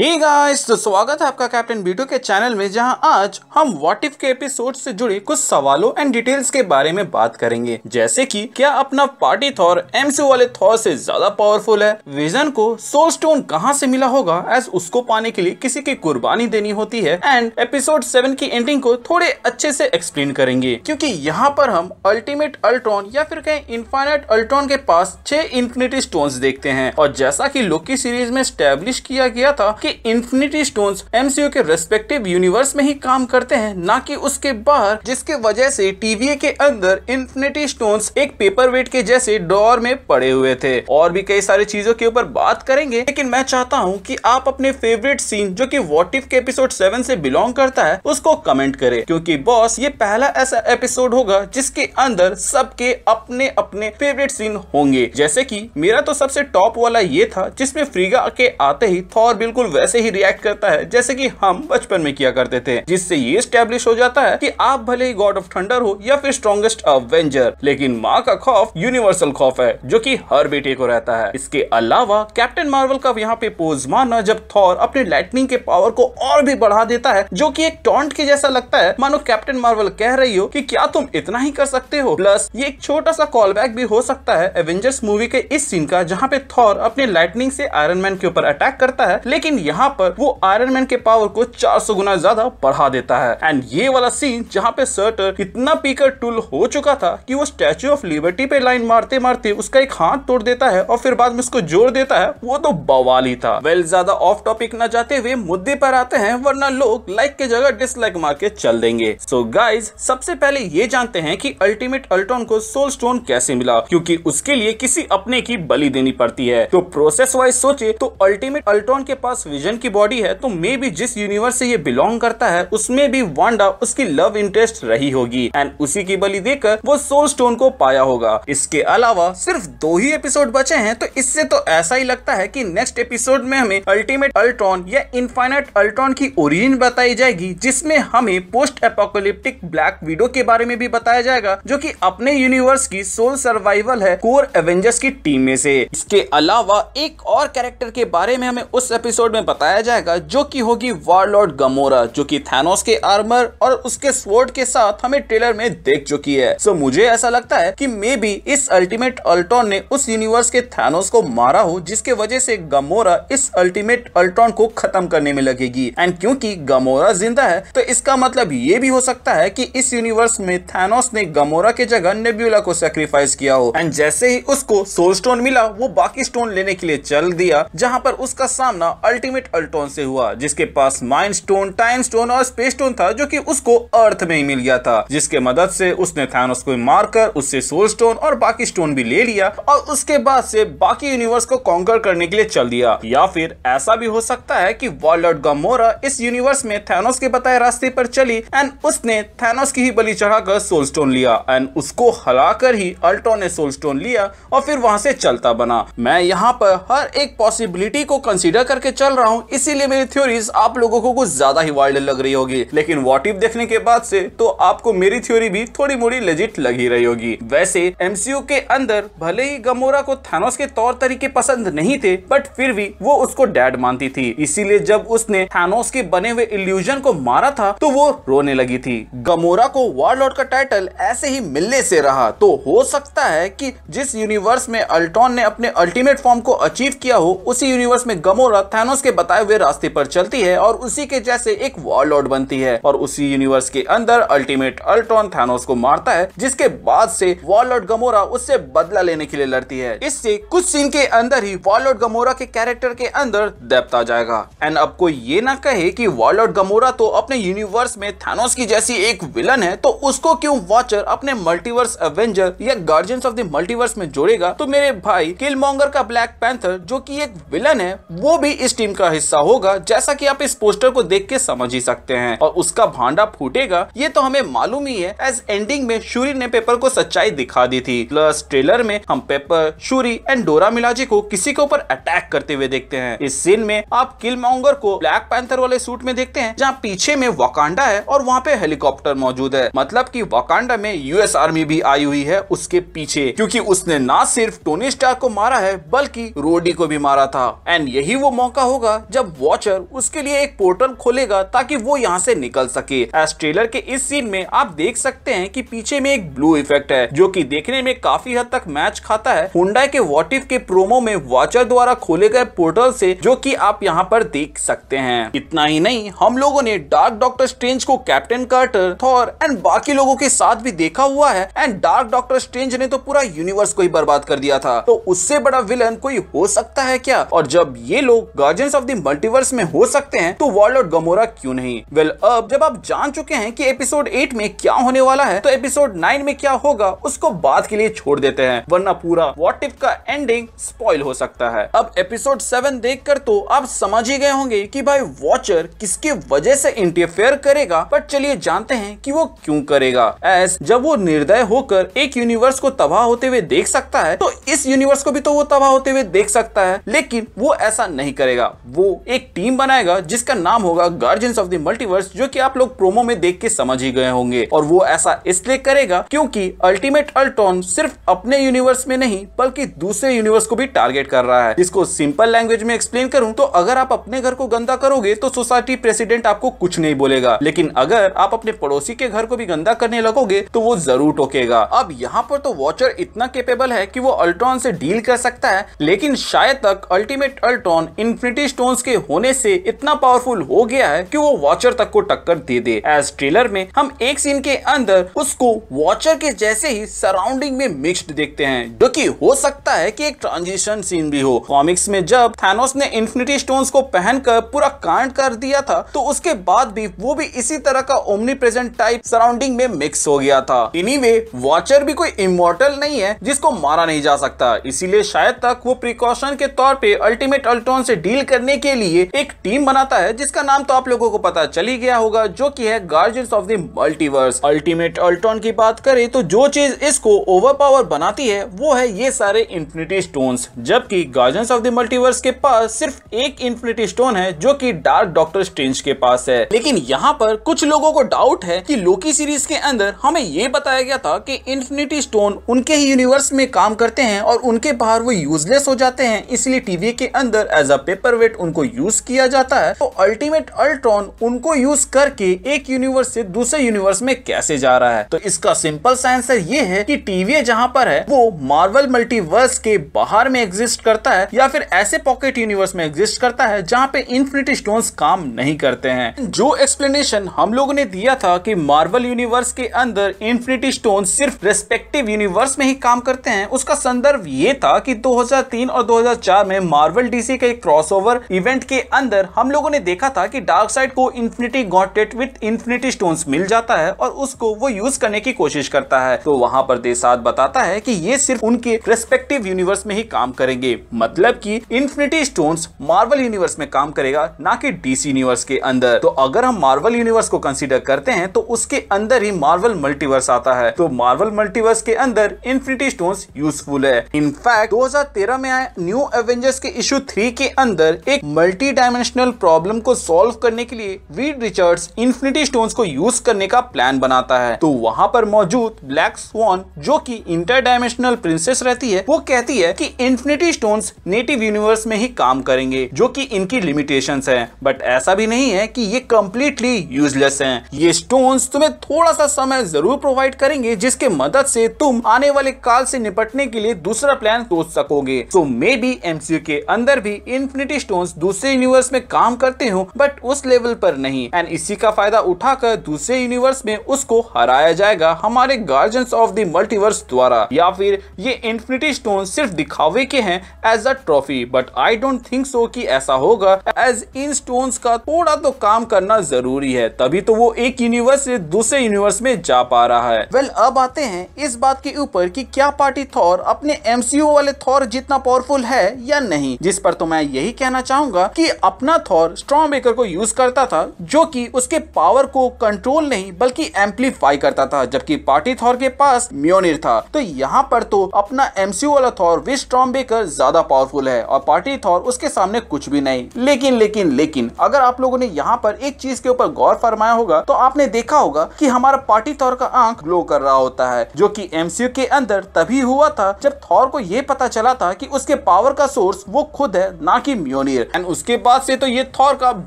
hey guys तो स्वागत है आपका कैप्टन बीटू के चैनल में जहां आज हम व्हाट इफ के एपिसोड से जुड़े कुछ सवालों एंड डिटेल्स के बारे में बात करेंगे जैसे कि क्या अपना पार्टी थॉर एमसीयू वाले थॉर से ज्यादा पावरफुल है विजन को सोल स्टोन कहाँ से मिला होगा एज उसको पाने के लिए किसी की कुर्बानी देनी होती है एंड एपिसोड सेवन की एंडिंग को थोड़े अच्छे से एक्सप्लेन करेंगे क्यूँकी यहाँ पर हम अल्टीमेट अल्ट्रॉन या फिर कहीं इन्फाइनाइट अल्ट्रॉन के पास छह इन्फिनिटी स्टोन देखते हैं और जैसा की लोकी सीरीज में स्टेब्लिश किया गया था कि इन्फिनिटी स्टोन एमसीयू के रेस्पेक्टिव यूनिवर्स में ही काम करते हैं न कि उसके बाहर जिसके वजह से टीवीए के अंदर इन्फिनिटी स्टोन एक पेपर वेट के जैसे डोर में पड़े हुए थे और भी कई सारी चीजों के ऊपर बात करेंगे लेकिन मैं चाहता हूँ की आप अपने फेवरेट सीन जो की वॉट इफ के एपिसोड सेवन से बिलोंग करता है उसको कमेंट करे क्यूँकी बॉस ये पहला ऐसा एपिसोड होगा जिसके अंदर सबके अपने अपने फेवरेट सीन होंगे जैसे कि मेरा तो सबसे टॉप वाला ये था जिसमें फ्रीगा के आते ही थॉर बिल्कुल वैसे ही रिएक्ट करता है जैसे कि हम बचपन में किया करते थे जिससे ये स्टेब्लिश हो जाता है कि आप भले ही गॉड ऑफ थंडर हो या फिर स्ट्रॉन्गेस्ट अवेंजर लेकिन माँ का खौफ यूनिवर्सल खौफ है जो की हर बेटे को रहता है इसके अलावा कैप्टन मार्वल का यहाँ पे पोज माना जब थॉर अपने लाइटनिंग के पावर को और भी बढ़ा देता है जो की एक टॉन्ट के जैसा लगता है मानो कैप्टन मार्वल कह रही हो की क्या तुम इतना ही कर सकते हो प्लस ये एक छोटा सा कॉल बैक भी हो सकता है एवेंजर्स मूवी के इस सीन का जहाँ पे थॉर अपने लाइटनिंग से आयरन मैन के ऊपर अटैक करता है लेकिन यहाँ पर वो आयरन मैन के पावर को 400 गुना ज्यादा बढ़ा देता है एंड ये वाला सीन जहाँ पे सर्टर इतना पीकर टूल हो चुका था कि वो स्टेच्यू ऑफ लिबर्टी पे लाइन मारते मारते उसका एक हाथ तोड़ देता है और फिर बाद में उसको जोड़ देता है वो तो बवाल ही था वेल ज्यादा ऑफ टॉपिक न जाते हुए मुद्दे पर आते हैं वरना लोग लाइक के जगह डिसलाइक मार के चल देंगे सो so गाइज सबसे पहले ये जानते हैं कि अल्टीमेट अल्ट्रॉन को सोल स्टोन कैसे मिला क्योंकि उसके लिए किसी अपने की बलि देनी पड़ती है तो प्रोसेस वाइज सोचे तो अल्टीमेट अल्ट्रॉन के पास विजन की बॉडी है तो मे भी जिस यूनिवर्स से ये बिलोंग करता है उसमें भी वांडा उसकी लव इंटरेस्ट रही होगी एंड उसी की बलि देकर वो सोल स्टोन को पाया होगा इसके अलावा सिर्फ दो ही एपिसोड बचे हैं तो इससे तो ऐसा ही लगता है कि नेक्स्ट एपिसोड में हमें अल्टीमेट अल्ट्रॉन या इनफाइनाइट अल्ट्रॉन की ओरिजिन बताई जाएगी जिसमें हमें पोस्ट एपोकोलिप्टिक ब्लैक विडो के बारे में भी बताया जाएगा जो कि अपने यूनिवर्स की सोल सर्वाइवल है कोर एवेंजर्स की टीम में से इसके अलावा एक और कैरेक्टर के बारे में हमें उस एपिसोड में में बताया जाएगा जो कि होगी वारलॉर्ड गमोरा जो कि थैनोस के आर्मर और उसके स्वॉर्ड के साथ हमें ट्रेलर में देख चुकी है सो मुझे ऐसा लगता है कि मे बी इस अल्टीमेट अल्ट्रॉन ने उस यूनिवर्स के थैनोस को मारा हो जिसके वजह से गमोरा इस अल्टीमेट अल्ट्रॉन को खत्म करने में लगेगी एंड क्योंकि गमोरा जिंदा है तो इसका मतलब ये भी हो सकता है कि इस यूनिवर्स में थैनोस ने गमोरा के जगह नेब्यूला को सेक्रीफाइस किया हो एंड जैसे ही उसको सोल स्टोन मिला वो बाकी स्टोन लेने के लिए चल दिया जहाँ पर उसका सामना अल्टी अल्टीमेट अल्ट्रॉन से हुआ जिसके पास माइंड स्टोन टाइम स्टोन और स्पेस स्टोन था जो कि उसको अर्थ में ही मिल गया था जिसके मदद से उसने थानोस को मारकर उससे सोल स्टोन और बाकी स्टोन भी ले लिया और उसके बाद से बाकी यूनिवर्स को कॉन्कर करने के लिए चल दिया या फिर ऐसा भी हो सकता है की वॉलर्ड गमोरा इस यूनिवर्स में थैनोस के बताए रास्ते पर चली एंड उसने थैनोस की ही बलि चढ़ाकर सोल स्टोन लिया एंड उसको हराकर ही अल्ट्रॉन ने सोल स्टोन लिया और फिर वहां से चलता बना मैं यहाँ पर हर एक पॉसिबिलिटी को कंसिडर करके चल रहा हूँ इसीलिए मेरी थ्योरी आप लोगों को कुछ ज्यादा ही वाइल्ड लग रही होगी लेकिन वॉट इफ देखने के बाद से तो आपको मेरी थ्योरी भी थोड़ी मोड़ी लेजिट लगी रही होगी वैसे एमसीयू के अंदर भले ही गमोरा को थानोस के तौर तरीके पसंद नहीं थे बट फिर भी वो उसको डैड मानती थी इसीलिए जब उसने थानोस के बने हुए इल्यूजन को मारा था तो वो रोने लगी थी गमोरा को वार्ड का टाइटल ऐसे ही मिलने से रहा तो हो सकता है कि जिस यूनिवर्स में अल्टॉन ने अपने अल्टीमेट फॉर्म को अचीव किया हो उसी यूनिवर्स में गमोरा थानोस के उसके बताए हुए रास्ते पर चलती है और उसी के जैसे एक वॉरलॉर्ड बनती है और उसी यूनिवर्स के अंदर अल्टीमेट अल्ट्रॉन थानोस को मारता है जिसके बाद से वॉरलॉर्ड गमोरा उससे बदला लेने के लिए लड़ती है इससे कुछ सीन के अंदर ही वॉरलॉर्ड गमोरा के कैरेक्टर के अंदर डेप्थ आ जाएगा एंड आपको ये ना कहे की वॉरलॉर्ड गमोरा तो अपने यूनिवर्स में थानोस की जैसी एक विलन है तो उसको क्यों वॉचर अपने मल्टीवर्स एवेंजर या गार्जियंस ऑफ द मल्टीवर्स में जोड़ेगा तो मेरे भाई किलमोंगर का ब्लैक पैंथर जो की एक विलन है वो भी इस टीम का हिस्सा होगा जैसा कि आप इस पोस्टर को देख के समझ ही सकते हैं और उसका भांडा फूटेगा ये तो हमें मालूम ही है एज एंडिंग में शूरी ने पेपर को सच्चाई दिखा दी थी प्लस ट्रेलर में हम पेपर शूरी एंड डोरा मिलाजी को किसी के ऊपर अटैक करते हुए देखते हैं इस सीन में आप किल मॉन्गर को ब्लैक पैंथर वाले सूट में देखते हैं जहाँ पीछे में वाकांडा है और वहाँ पे हेलीकॉप्टर मौजूद है मतलब की वाकांडा में यूएस आर्मी भी आई हुई है उसके पीछे क्यूँकी उसने ना सिर्फ टोनी स्टार को मारा है बल्कि रोडी को भी मारा था एंड यही वो मौका होगा होगा जब वॉचर उसके लिए एक पोर्टल खोलेगा ताकि वो यहाँ से निकल सके एस ट्रेलर के इस सीन में आप देख सकते हैं कि पीछे में एक ब्लू इफेक्ट है जो कि देखने में काफी हद तक मैच खाता है हुंडा के वॉटिफ के प्रोमो में वॉचर द्वारा खोले गए पोर्टल से जो कि आप यहाँ पर देख सकते हैं इतना ही नहीं हम लोगों ने डार्क डॉक्टर स्ट्रेंज को कैप्टन कार्टर थॉर एंड बाकी लोगों के साथ भी देखा हुआ है एंड डार्क डॉक्टर स्ट्रेंज ने तो पूरा यूनिवर्स को ही बर्बाद कर दिया था तो उससे बड़ा विलन कोई हो सकता है क्या और जब ये लोग guardian guardians of the multiverse में हो सकते हैं तो और गमोरा क्यों नहीं वेल well, अब जब आप जान चुके हैं कि एपिसोड एट में क्या होने वाला है तो एपिसोड नाइन में क्या होगा उसको बाद के लिए छोड़ देते हैं वरना पूरा वॉट इफ का एंडिंग स्पॉइल हो सकता है अब एपिसोड सेवन देख तो आप समझ ही गए होंगे की भाई वॉचर किसके वजह से इंटरफेयर करेगा बट चलिए जानते हैं कि वो क्यों करेगा एस जब वो निर्दय होकर एक यूनिवर्स को तबाह होते हुए देख सकता है तो इस यूनिवर्स को भी तो वो तबाह होते हुए देख सकता है लेकिन वो ऐसा नहीं करेगा वो एक टीम बनाएगा जिसका नाम होगा गार्जियंस ऑफ द मल्टीवर्स जो कि आप लोग प्रोमो में देख के समझ ही गए होंगे और वो ऐसा इसलिए करेगा क्योंकि अल्टीमेट अल्ट्रॉन सिर्फ अपने यूनिवर्स में नहीं बल्कि दूसरे यूनिवर्स को भी टारगेट कर रहा है इसको सिंपल लैंग्वेज में एक्सप्लेन करूं तो अगर आप अपने घर को गंदा करोगे तो सोसाइटी प्रेसिडेंट आपको कुछ नहीं बोलेगा लेकिन अगर आप अपने पड़ोसी के घर को भी गंदा करने लगोगे तो वो जरूर टोकेगा अब यहाँ पर तो वॉचर इतना केपेबल है की वो अल्ट्रॉन से डील कर सकता है लेकिन शायद तक अल्टीमेट अल्ट्रॉन इन्फिनिटी स्टोन्स के होने से इतना पावरफुल हो गया है कि वो वॉचर तक को टक्कर दे दे एज ट्रेलर में हम एक सीन के अंदर उसको वॉचर के जैसे ही सराउंडिंग में मिक्स्ड देखते हैं जो कि हो सकता है कि एक ट्रांजिशन सीन भी हो कॉमिक्स में जब थैनोस ने इन्फिनिटी स्टोन्स को पहनकर पूरा कांड कर दिया था तो उसके बाद भी वो भी इसी तरह का ओमनी प्रेजेंट टाइप सराउंडिंग में मिक्स हो गया था इनीवे वॉचर भी कोई इमोर्टल नहीं है जिसको मारा नहीं जा सकता इसीलिए शायद तक वो प्रिकॉशन के तौर पे अल्टीमेट अल्टोन से डील कर करने के लिए एक टीम बनाता है जिसका नाम तो आप लोगों को पता चल ही गया होगा जो की है guardians of the multiverse ultimate Ultron की बात करें तो जो चीज इसको ओवरपावर बनाती है वो है ये सारे इंफिनिटी स्टोन्स जबकि गार्जियंस ऑफ द मल्टीवर्स के पास सिर्फ एक इंफिनिटी स्टोन है जो की डार्क डॉक्टर स्ट्रेंज के पास है लेकिन यहाँ पर कुछ लोगों को डाउट है कि लोकी सीरीज के अंदर हमें ये बताया गया था कि इन्फिनिटी स्टोन उनके ही यूनिवर्स में काम करते हैं और उनके बाहर वो यूजलेस हो जाते हैं इसलिए टीवी के अंदर एज अ पेपर अल्टीमेट उनको यूज किया जाता है तो अल्टीमेट अल्ट्रॉन उनको यूज करके एक यूनिवर्स से दूसरे यूनिवर्स में कैसे जा रहा है तो इसका सिंपल सा आंसर ये है कि टीवी जहां पर है वो मार्वल मल्टीवर्स के बाहर में एग्जिस्ट करता है या फिर ऐसे पॉकेट यूनिवर्स में एग्जिस्ट करता है जहाँ पे इन्फिनिटी स्टोन काम नहीं करते हैं जो एक्सप्लेनेशन हम लोगों ने दिया था कि मार्वल यूनिवर्स के अंदर इन्फिनिटी स्टोन सिर्फ रेस्पेक्टिव यूनिवर्स में ही काम करते हैं उसका संदर्भ ये था कि 2003 और 2004 में मार्वल डीसी का एक क्रॉसओवर इवेंट के अंदर हम लोगों ने देखा था कि डार्क साइड को infinity gauntlet with infinity stone मिल जाता है और उसको वो यूज करने की कोशिश करता है तो वहाँ पर देसात बताता है कि ये सिर्फ उनके रेस्पेक्टिव यूनिवर्स में ही काम करेंगे मतलब कि इन्फिनिटी स्टोन मार्वल यूनिवर्स में काम करेगा ना कि डीसी यूनिवर्स के अंदर तो अगर हम मार्वल यूनिवर्स को कंसिडर करते हैं तो उसके अंदर ही मार्वल मल्टीवर्स आता है तो मार्वल मल्टीवर्स के अंदर इन्फिनिटी स्टोन यूजफुल है इनफैक्ट 2013 में आए न्यू एवेंजर्स के इशू थ्री के अंदर एक मल्टी डायमेंशनल प्रॉब्लम को सॉल्व करने के लिए वीड रिचर्ड्स इन्फिनिटी स्टोन्स को यूज करने का प्लान बनाता है तो वहाँ पर मौजूद ब्लैक स्वान जो कि इंटर डायमेंशनल प्रिंसेस रहती है वो कहती है कि इन्फिनिटी स्टोन्स नेटिव यूनिवर्स में ही काम करेंगे जो कि इनकी लिमिटेशंस हैं बट ऐसा भी नहीं है कि ये कम्प्लीटली यूजलेस हैं ये स्टोन्स तुम्हें थोड़ा सा समय जरूर प्रोवाइड करेंगे जिसके मदद से तुम आने वाले काल से निपटने के लिए दूसरा प्लान सोच सकोगे तो मे बी एमसीयू के अंदर भी इन्फिनिटी स्टोन फोन्स दूसरे यूनिवर्स में काम करते हो बट उस लेवल पर नहीं एंड इसी का फायदा उठाकर दूसरे यूनिवर्स में उसको हराया जाएगा हमारे गार्जियन ऑफ द मल्टीवर्स द्वारा या फिर ये इन्फिनिटी स्टोन सिर्फ दिखावे के हैं as a trophy but I don't think so कि ऐसा होगा एज इन स्टोन्स का थोड़ा तो काम करना जरूरी है तभी तो वो एक यूनिवर्स से दूसरे यूनिवर्स में जा पा रहा है वेल well, अब आते हैं इस बात के ऊपर कि क्या पार्टी थॉर अपने एमसीयू वाले थॉर जितना पावरफुल है या नहीं जिस पर तो मैं यही कहना चाहूंगा कि अपना थॉर स्ट्रॉन्ग ब्रेकर को यूज करता था जो कि उसके पावर को कंट्रोल नहीं बल्कि एम्पलीफाई करता था जबकि पार्टी थॉर के पास म्योनिर था तो यहाँ पर तो अपना एमसीयू वाला थॉर विश स्ट्रॉन्ग ब्रेकर ज्यादा पावरफुल है और पार्टी थॉर उसके सामने कुछ भी नहीं लेकिन लेकिन लेकिन अगर आप लोगों ने यहाँ पर एक चीज के ऊपर गौर फरमाया होगा तो आपने देखा होगा कि हमारा पार्टी थॉर का आंख ग्लो कर रहा होता है जो कि एमसीयू के अंदर तभी हुआ था जब थॉर को यह पता चला था कि उसके पावर का सोर्स वो खुद है ना कि म्योनिर है एंड उसके बाद से तो ये थॉर का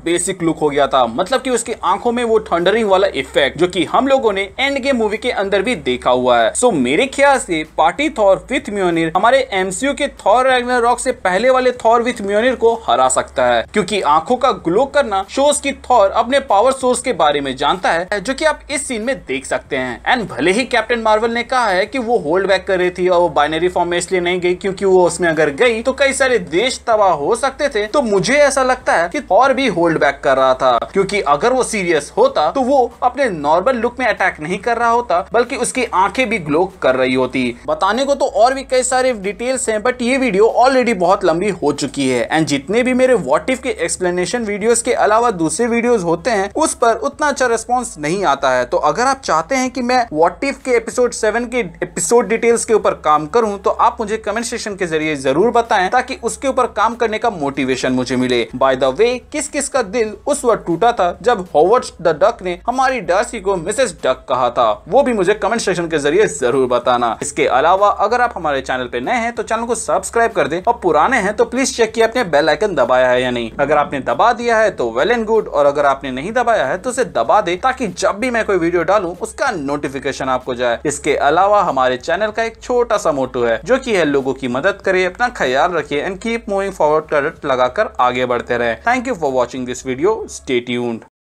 बेसिक लुक हो गया था मतलब कि उसकी आंखों में वो थंडरिंग वाला इफेक्ट जो कि हम लोगों ने एंड गेम मूवी के अंदर भी देखा हुआ है सो मेरे ख्याल से पार्टी थॉर विथ म्योनिर हमारे एमसीयू के थॉर रैग्नारॉक से पहले वाले थॉर विथ म्योनिर को हरा सकता है क्योंकि आंखों का ग्लो करना शोज की थॉर अपने पावर सोर्स के बारे में जानता है जो कि आप इस सीन में देख सकते हैं एंड भले ही कैप्टन मार्वल ने कहा है कि वो होल्ड बैक कर रही थी और वो बाइनरी फॉर्म में इसलिए नहीं गई क्योंकि वो उसमें अगर गई तो कई सारे देश तबाह हो सकते थे तो मुझे ऐसा लगता है कि थॉर भी होल्ड बैक कर रहा था क्योंकि अगर वो सीरियस होता तो वो अपने नॉर्मल लुक में अटैक नहीं कर रहा होता बल्कि उसकी आंखें भी ग्लो कर रही होती बताने को तो और भी कई सारे डिटेल्स हैं बट ये वीडियो ऑलरेडी बहुत लंबी हो चुकी है एंड जितने भी मेरे वॉट इफ के एक्सप्लेनेशन वीडियोस के अलावा दूसरे वीडियोस होते हैं उस पर उतना अच्छा रेस्पॉन्स नहीं आता है तो अगर आप चाहते हैं कि मैं वॉट इफ के एपिसोड सेवन के एपिसोड डिटेल्स के ऊपर काम करूँ तो आप मुझे कमेंट सेशन के जरिए जरूर बताएं ताकि उसके ऊपर काम करने का मोटिवेशन इन्फॉर्मेशन मुझे मिले बाय द वे किस किस का दिल उस वक्त टूटा था जब हॉवर्ड द डक ने हमारी डार्सी को मिसेस डक कहा था वो भी मुझे कमेंट सेक्शन के जरिए जरूर बताना इसके अलावा अगर आप हमारे चैनल पे नए हैं तो चैनल को सब्सक्राइब कर दे और पुराने हैं तो प्लीज चेक किया अपने बेल आइकन दबाया है या नहीं अगर आपने दबा दिया है तो वेल एंड गुड और अगर आपने नहीं दबाया है तो उसे दबा दे ताकि जब भी मैं कोई वीडियो डालू उसका नोटिफिकेशन आपको जाए इसके अलावा हमारे चैनल का एक छोटा सा मोटो है जो की है लोगों की मदद करे अपना ख्याल रखे एंड कीप मूविंग फॉरवर्ड कर लगा लगाकर आगे बढ़ते रहे thank you for watching this video stay